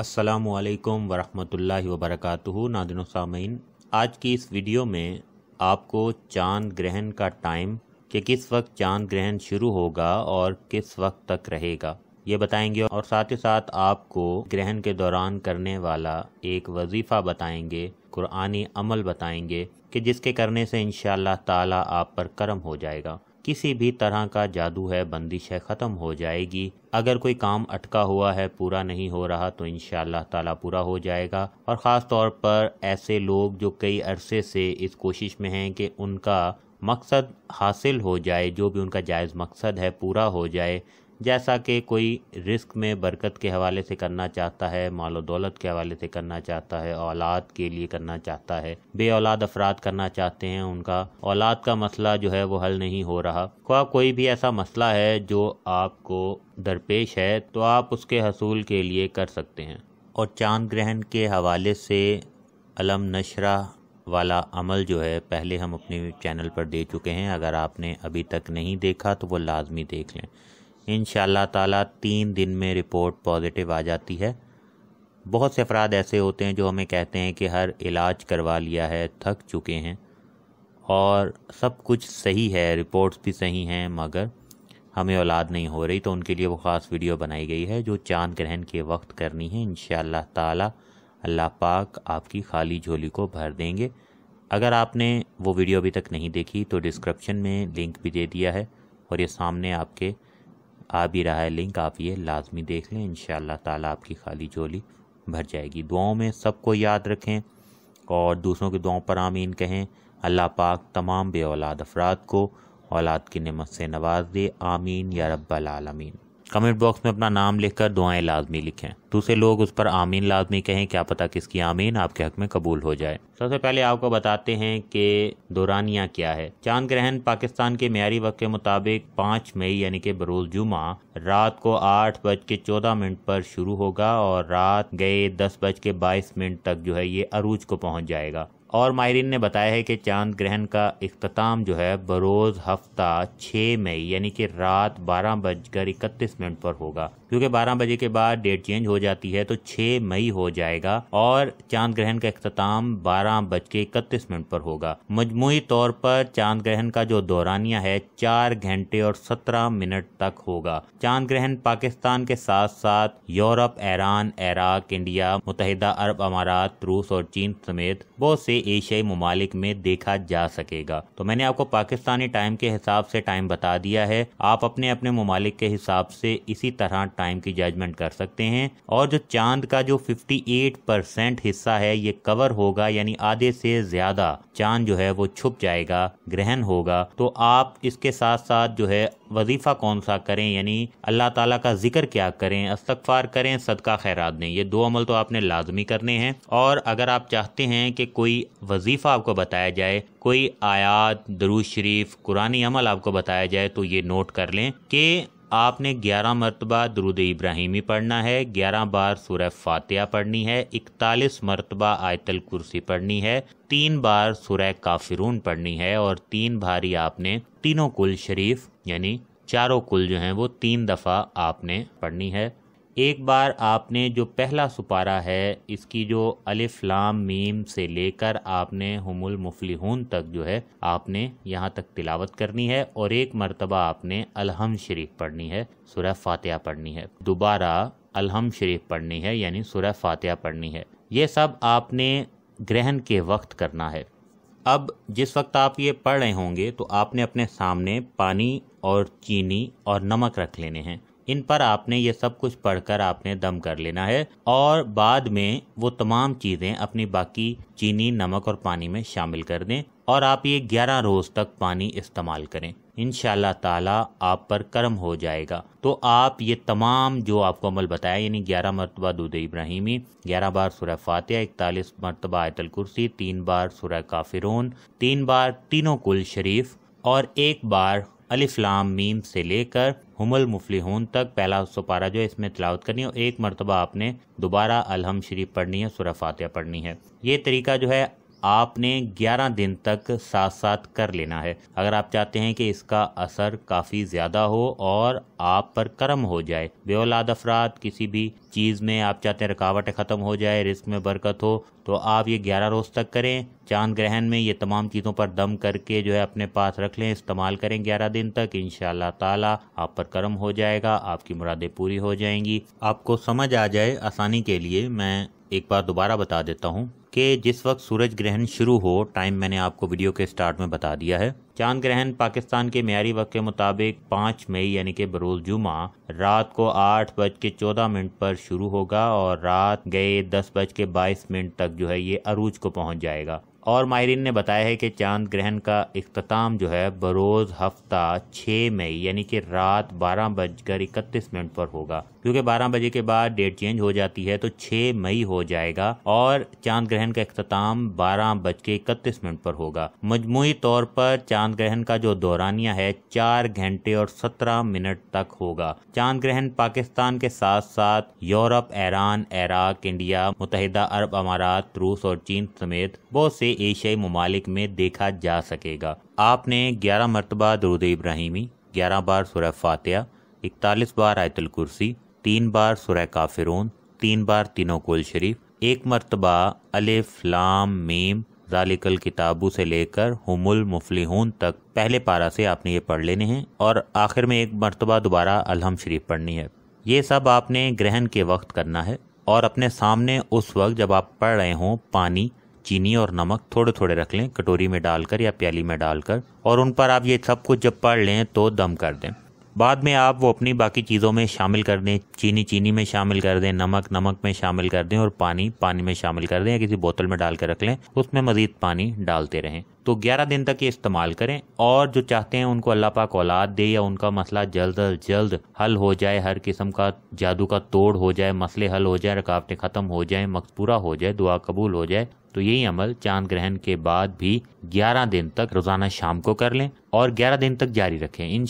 असलकम वरहमल वर्क नादिन सामीन आज की इस वीडियो में आपको चांद ग्रहण का टाइम कि किस वक्त चांद ग्रहण शुरू होगा और किस वक्त तक रहेगा ये बताएंगे और साथ ही साथ आपको ग्रहण के दौरान करने वाला एक वजीफ़ा बताएंगे कुरानी अमल बताएंगे कि जिसके करने से इन ताला आप पर करम हो जाएगा किसी भी तरह का जादू है बंदिश है ख़त्म हो जाएगी अगर कोई काम अटका हुआ है पूरा नहीं हो रहा तो इन ताला पूरा हो जाएगा और ख़ास तौर पर ऐसे लोग जो कई अरसे से इस कोशिश में हैं कि उनका मकसद हासिल हो जाए जो भी उनका जायज़ मकसद है पूरा हो जाए जैसा कि कोई रिस्क में बरकत के हवाले से करना चाहता है मालो दौलत के हवाले से करना चाहता है औलाद के लिए करना चाहता है बे औलाद अफराद करना चाहते हैं उनका औलाद का मसला जो है वो हल नहीं हो रहा ख्वा कोई भी ऐसा मसला है जो आपको दरपेश है तो आप उसके हसूल के लिए कर सकते हैं और चांद ग्रहण के हवाले से अलम नशरा वाला अमल जो है पहले हम अपने चैनल पर दे चुके हैं अगर आपने अभी तक नहीं देखा तो वो लाजमी देख लें इन ताला तीन दिन में रिपोर्ट पॉजिटिव आ जाती है बहुत से अफराद ऐसे होते हैं जो हमें कहते हैं कि हर इलाज करवा लिया है थक चुके हैं और सब कुछ सही है रिपोर्ट्स भी सही हैं मगर हमें औलाद नहीं हो रही तो उनके लिए वो ख़ास वीडियो बनाई गई है जो चांद ग्रहण के वक्त करनी है इन ताला अल्लाह पाक आपकी खाली झोली को भर देंगे अगर आपने वो वीडियो अभी तक नहीं देखी तो डिस्क्रिप्शन में लिंक भी दे दिया है और ये सामने आपके आ भी रहा है लिंक आप ये लाजमी देख लें इन ताला आपकी खाली झोली भर जाएगी दुआओं में सबको याद रखें और दूसरों की दुआओं पर आमीन कहें अल्लाह पाक तमाम बे औलाद अफराद को औलाद की नमत से नवाज दे आमीन या रब्बल आलमीन कमेंट बॉक्स में अपना नाम लिखकर दुआएं लाजमी लिखें दूसरे लोग उस पर आमीन लाजमी कहें क्या पता किसकी आमीन आपके हक में कबूल हो जाए सबसे पहले आपको बताते हैं कि दौरानिया क्या है चांद ग्रहण पाकिस्तान के मैारी वक्त के मुताबिक पाँच मई यानी कि बरोज जुमा रात को आठ बज के चौदह मिनट पर शुरू होगा और रात गए दस बज के बाईस मिनट तक जो है ये अरूज को पहुँच जाएगा और माहरीन ने बताया है कि चांद ग्रहण का अख्ताम जो है बरोज़ हफ्ता 6 मई यानी कि रात बारह बजकर इकतीस मिनट पर होगा क्योंकि 12 बजे के बाद डेट चेंज हो जाती है तो 6 मई हो जाएगा और चांद ग्रहण का अख्ताम बारह बज के इकतीस मिनट पर होगा मजमू तौर पर चांद ग्रहण का जो दौरानिया है चार घंटे और सत्रह मिनट तक होगा चांद ग्रहण पाकिस्तान के साथ साथ यूरोप ईरान इराक इंडिया मुतहदा अरब अमारात रूस और चीन समेत बहुत से एशियाई ममालिक में देखा जा सकेगा तो मैंने आपको पाकिस्तानी टाइम के हिसाब से टाइम बता दिया है आप अपने अपने ममालिक के हिसाब से इसी तरह टाइम की जजमेंट कर सकते हैं और जो चांद का जो 58 परसेंट हिस्सा है ये कवर होगा यानी आधे से ज्यादा चांद जो है वो छुप जाएगा ग्रहण होगा तो आप इसके साथ साथ जो है वजीफ़ा कौन सा करें यानी अल्लाह ताला का जिक्र क्या करें अस्तफार करें सदका खैरात दें ये दो अमल तो आपने लाजमी करने हैं और अगर आप चाहते हैं कि कोई वजीफ़ा आपको बताया जाए कोई आयात दरूज शरीफ कुरानी अमल आपको बताया जाए तो ये नोट कर लें कि आपने 11 मरतबा दरुद इब्राहिमी पढ़ना है 11 बार सूरह फातिया पढ़नी है इकतालीस मरतबा आयतल कुर्सी पढ़नी है तीन बार सूरह काफिरून पढ़नी है और तीन भारी आपने तीनों कुल शरीफ यानी चारों कुल जो हैं वो तीन दफ़ा आपने पढ़नी है एक बार आपने जो पहला सुपारा है इसकी जो अलिफ लाम मीम से लेकर आपने हमुल मुफलिहून तक जो है आपने यहाँ तक तिलावत करनी है और एक मरतबा आपने अलहम शरीफ पढ़नी है सुरह फातिहा पढ़नी है दोबारा अलहम शरीफ पढ़नी है यानी सुरह फातिहा पढ़नी है ये सब आपने ग्रहण के वक्त करना है अब जिस वक्त आप ये पढ़ रहे होंगे तो आपने अपने सामने पानी और चीनी और नमक रख लेने हैं इन पर आपने ये सब कुछ पढ़कर आपने दम कर लेना है और बाद में वो तमाम चीज़ें अपनी बाकी चीनी नमक और पानी में शामिल कर दें और आप ये 11 रोज़ तक पानी इस्तेमाल करें इन ताला आप पर कर्म हो जाएगा तो आप ये तमाम जो आपको अमल बताया यानी ग्यारह मरतबा दूध इब्राहिमी ग्यारह बार सुरह फातिहा इकतालीस मरतबा आयतल कुर्सी तीन बार सुरह काफिरून तीन बार तीनों कुल शरीफ और एक बार अलिफ्लाम मीम से लेकर हमल मुफलिहून तक पहला पारा जो है इसमें तलावत करनी है एक मरतबा आपने दोबारा अलहम शरीफ पढ़नी है सुरह पढ़नी है ये तरीका जो है आपने 11 दिन तक साथ साथ कर लेना है अगर आप चाहते हैं कि इसका असर काफ़ी ज़्यादा हो और आप पर कर्म हो जाए बे औलाद अफराद किसी भी चीज़ में आप चाहते हैं रुकावटें ख़त्म हो जाए रिस्क में बरकत हो तो आप ये ग्यारह रोज़ तक करें चांद ग्रहण में ये तमाम चीज़ों पर दम करके जो है अपने पास रख लें इस्तेमाल करें ग्यारह दिन तक इन ताला आप पर कर्म हो जाएगा आपकी मुरादें पूरी हो जाएंगी आपको समझ आ जाए आसानी के लिए मैं एक बार दोबारा बता देता हूँ कि जिस वक्त सूरज ग्रहण शुरू हो टाइम मैंने आपको वीडियो के स्टार्ट में बता दिया है चांद ग्रहण पाकिस्तान के मैारी वक्त के मुताबिक पाँच मई यानी कि बरोज जुमा रात को आठ बज के चौदह मिनट पर शुरू होगा और रात गए दस बज के बाईस मिनट तक जो है ये अरूज को पहुंच जाएगा और माहरीन ने बताया है कि चांद ग्रहण का अख्ताम जो है बरोज़ हफ्ता 6 मई यानी कि रात बारह बजकर इकतीस मिनट पर होगा क्योंकि बारह बजे के बाद डेट चेंज हो जाती है तो 6 मई हो जाएगा और चांद ग्रहण का अख्ताम बारह बज के इकतीस मिनट पर होगा मजमू तौर पर चांद ग्रहण का जो दौरानिया है चार घंटे और सत्रह मिनट तक होगा चांद ग्रहण पाकिस्तान के साथ साथ यूरोप ईरान इराक इंडिया मुतहदा अरब अमारात रूस और चीन समेत बहुत से एशियाई ममालिक में देखा जा सकेगा आपने ग्यारह मरतबा दरुद इब्राहिमी ग्यारह बार सुरह फातह इकतालीस बार आयतुल कुर्सी तीन बार सुरह काफिरून तीन बार तीनों कुल शरीफ एक मरतबा अलिफ लाम मीम जालिकल किताबू से लेकर हमुल मुफलिहून तक पहले पारा से आपने ये पढ़ लेने हैं और आखिर में एक मरतबा दोबारा अलहम शरीफ पढ़नी है ये सब आपने ग्रहण के वक्त करना है और अपने सामने उस वक्त जब आप पढ़ रहे हों पानी चीनी और नमक थोड़े थोड़े रख लें कटोरी में डालकर या प्याली में डालकर और उन पर आप ये सब कुछ जब पड़ लें तो दम कर दें बाद में आप वो अपनी बाकी चीज़ों में शामिल कर दें चीनी चीनी में शामिल कर दें नमक नमक में शामिल कर दें और पानी पानी में शामिल कर दें या किसी बोतल में डाल कर रख लें उसमें मज़ीद पानी डालते रहें तो 11 दिन तक ये इस्तेमाल करें और जो चाहते हैं उनको अल्लाह पाक औलाद दे या उनका मसला जल्द अज जल्द हल हो जाए हर किस्म का जादू का तोड़ हो जाए मसले हल हो जाए रकावटें ख़त्म हो जाए मकस पूरा हो जाए दुआ कबूल हो जाए तो यही अमल चांद ग्रहण के बाद भी 11 दिन तक रोजाना शाम को कर लें और 11 दिन तक जारी रखें इन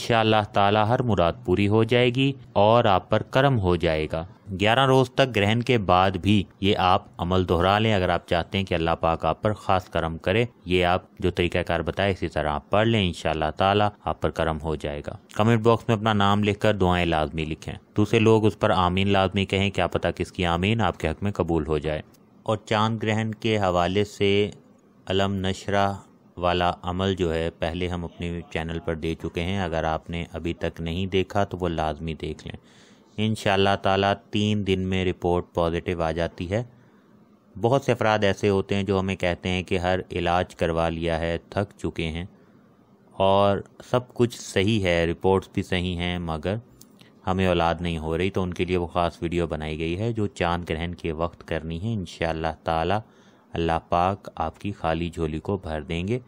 ताला हर मुराद पूरी हो जाएगी और आप पर कर्म हो जाएगा 11 रोज तक ग्रहण के बाद भी ये आप अमल दोहरा लें अगर आप चाहते हैं कि अल्लाह पाक आप पर खास कर्म करे ये आप जो तरीकाकार बताए इसी तरह आप पढ़ लें इन ताला आप पर कर्म हो जाएगा कमेंट बॉक्स में अपना नाम लिखकर दुआएं लाजमी लिखें दूसरे लोग उस पर आमीन लाजमी कहें क्या पता किसकी आमीन आपके हक में कबूल हो जाए और चांद ग्रहण के हवाले से अलम नशरा वाला अमल जो है पहले हम अपने चैनल पर दे चुके हैं अगर आपने अभी तक नहीं देखा तो वो लाजमी देख लें इन ताला तीन दिन में रिपोर्ट पॉजिटिव आ जाती है बहुत से अफराद ऐसे होते हैं जो हमें कहते हैं कि हर इलाज करवा लिया है थक चुके हैं और सब कुछ सही है रिपोर्ट्स भी सही हैं मगर हमें औलाद नहीं हो रही तो उनके लिए वो ख़ास वीडियो बनाई गई है जो चांद ग्रहण के वक्त करनी है इन ताला अल्लाह पाक आपकी खाली झोली को भर देंगे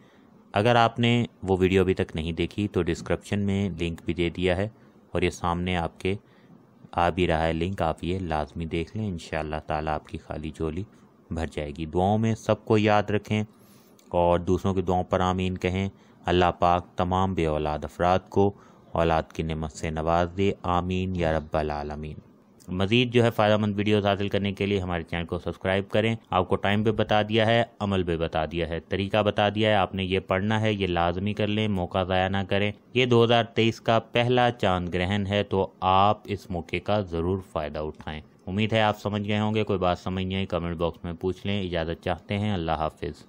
अगर आपने वो वीडियो अभी तक नहीं देखी तो डिस्क्रिप्शन में लिंक भी दे दिया है और ये सामने आपके आ भी रहा है लिंक आप ये लाजमी देख लें इन ताला आपकी खाली झोली भर जाएगी दुआओं में सबको याद रखें और दूसरों की दुआओं पर आमीन कहें अल्लाह पाक तमाम बे औलाद अफराद को औलाद की नमत से नवाज दे आमीन या रब्बल आलमीन मज़ीद जो है फ़ायदा मंद वीडियोज़ हासिल करने के लिए हमारे चैनल को सब्सक्राइब करें आपको टाइम पे बता दिया है अमल पे बता दिया है तरीका बता दिया है आपने ये पढ़ना है ये लाजमी कर लें मौका ज़ाया ना करें ये 2023 का पहला चांद ग्रहण है तो आप इस मौके का ज़रूर फ़ायदा उठाएँ उम्मीद है आप समझ गए होंगे कोई बात समझ नहीं आई कमेंट बॉक्स में पूछ लें इजाज़त चाहते हैं अल्लाह हाफिज़